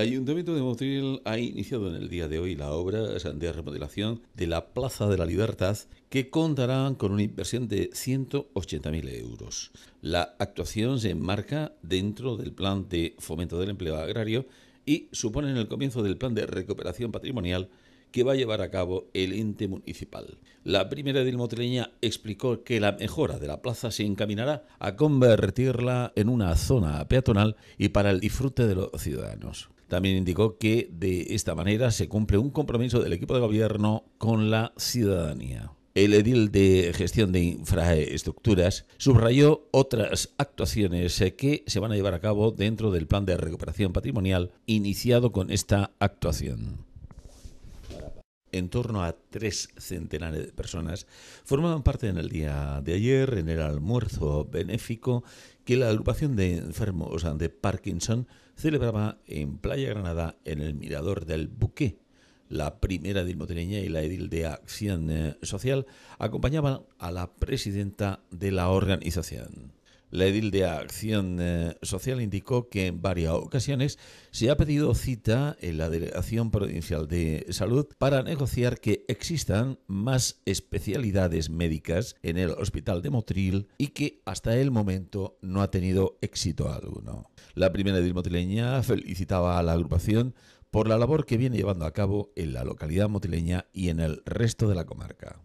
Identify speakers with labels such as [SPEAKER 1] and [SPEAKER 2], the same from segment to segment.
[SPEAKER 1] El Ayuntamiento de Motril ha iniciado en el día de hoy la obra de remodelación de la Plaza de la Libertad que contará con una inversión de 180.000 euros. La actuación se enmarca dentro del plan de fomento del empleo agrario y supone el comienzo del plan de recuperación patrimonial que va a llevar a cabo el ente municipal. La primera edil motrileña explicó que la mejora de la plaza se encaminará a convertirla en una zona peatonal y para el disfrute de los ciudadanos. También indicó que de esta manera se cumple un compromiso del equipo de gobierno con la ciudadanía. El edil de gestión de infraestructuras subrayó otras actuaciones eh, que se van a llevar a cabo dentro del plan de recuperación patrimonial iniciado con esta actuación en torno a tres centenares de personas formaban parte en el día de ayer, en el almuerzo benéfico, que la agrupación de enfermos de Parkinson celebraba en Playa Granada, en el Mirador del Buque. La primera edil motereña y la edil de Acción Social acompañaban a la presidenta de la organización. La edil de Acción eh, Social indicó que en varias ocasiones se ha pedido cita en la Delegación Provincial de Salud para negociar que existan más especialidades médicas en el Hospital de Motril y que hasta el momento no ha tenido éxito alguno. La primera edil motileña felicitaba a la agrupación por la labor que viene llevando a cabo en la localidad motileña y en el resto de la comarca.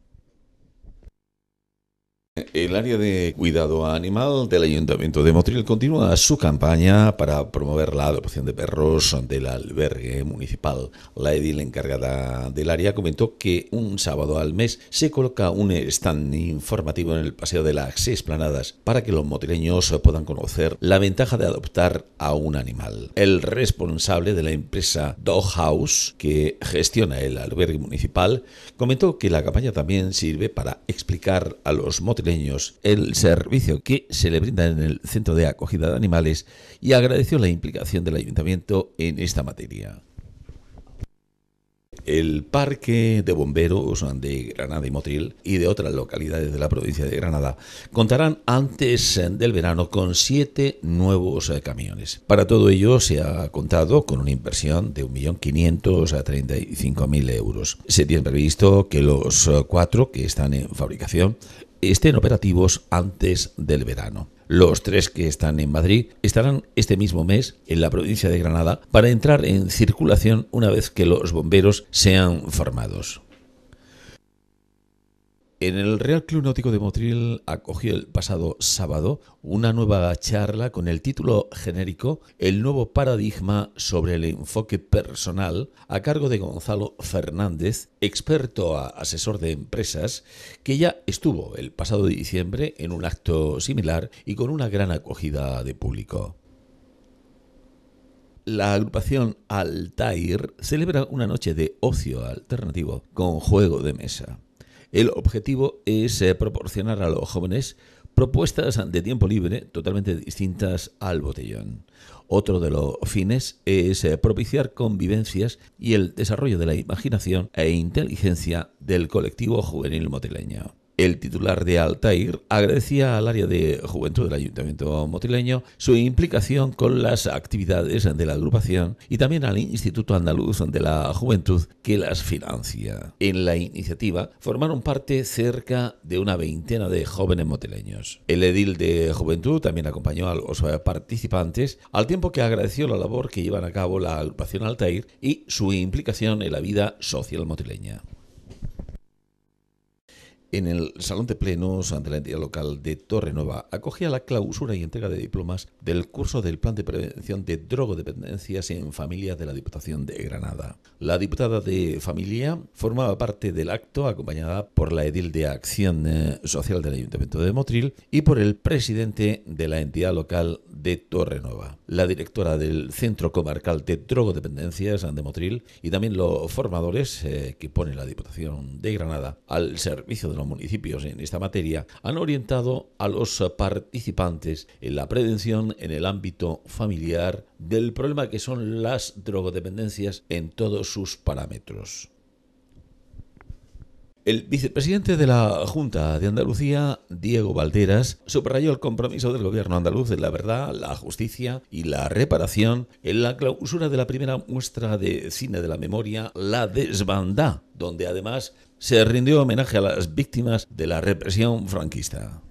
[SPEAKER 1] El área de cuidado animal del Ayuntamiento de Motril continúa su campaña para promover la adopción de perros del albergue municipal. La edil encargada del área comentó que un sábado al mes se coloca un stand informativo en el Paseo de las Seis Planadas para que los motrileños puedan conocer la ventaja de adoptar a un animal. El responsable de la empresa Dog House, que gestiona el albergue municipal, comentó que la campaña también sirve para explicar a los motrileños el servicio que se le brinda en el Centro de Acogida de Animales y agradeció la implicación del ayuntamiento en esta materia. El Parque de Bomberos de Granada y Motril y de otras localidades de la provincia de Granada contarán antes del verano con siete nuevos camiones. Para todo ello se ha contado con una inversión de 1.535.000 euros. Se tiene previsto que los cuatro que están en fabricación estén operativos antes del verano. Los tres que están en Madrid estarán este mismo mes en la provincia de Granada para entrar en circulación una vez que los bomberos sean formados. En el Real Club Náutico de Motril acogió el pasado sábado una nueva charla con el título genérico El nuevo paradigma sobre el enfoque personal a cargo de Gonzalo Fernández, experto a asesor de empresas, que ya estuvo el pasado diciembre en un acto similar y con una gran acogida de público la agrupación Altair celebra una noche de ocio alternativo con juego de mesa. El objetivo es eh, proporcionar a los jóvenes propuestas de tiempo libre totalmente distintas al botellón. Otro de los fines es eh, propiciar convivencias y el desarrollo de la imaginación e inteligencia del colectivo juvenil motileño. El titular de Altair agradecía al área de juventud del Ayuntamiento motileño su implicación con las actividades de la agrupación y también al Instituto Andaluz de la Juventud que las financia. En la iniciativa formaron parte cerca de una veintena de jóvenes motileños. El edil de juventud también acompañó a los participantes al tiempo que agradeció la labor que llevan a cabo la agrupación Altair y su implicación en la vida social motileña en el Salón de Plenos ante la entidad local de Torrenova acogía la clausura y entrega de diplomas del curso del Plan de Prevención de Drogodependencias en Familias de la Diputación de Granada. La diputada de Familia formaba parte del acto acompañada por la edil de Acción eh, Social del Ayuntamiento de Motril y por el presidente de la entidad local de Torrenova la directora del Centro Comarcal de Drogodependencias de Motril y también los formadores eh, que pone la Diputación de Granada al servicio de los municipios en esta materia han orientado a los participantes en la prevención en el ámbito familiar del problema que son las drogodependencias en todos sus parámetros. El vicepresidente de la Junta de Andalucía, Diego Valderas, subrayó el compromiso del gobierno andaluz de la verdad, la justicia y la reparación en la clausura de la primera muestra de cine de la memoria, La Desbandá, donde además se rindió homenaje a las víctimas de la represión franquista.